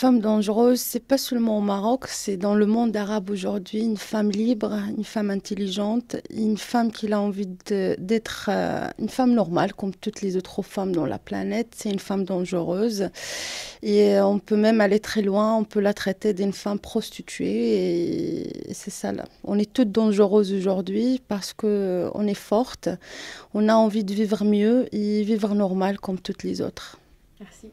femme dangereuse, c'est pas seulement au Maroc, c'est dans le monde arabe aujourd'hui. Une femme libre, une femme intelligente, une femme qui a envie d'être euh, une femme normale, comme toutes les autres femmes dans la planète, c'est une femme dangereuse. Et euh, on peut même aller très loin, on peut la traiter d'une femme prostituée. Et c'est ça là. On est toutes dangereuses aujourd'hui parce que euh, on est forte, on a envie de vivre mieux et vivre normal comme toutes les autres. Merci.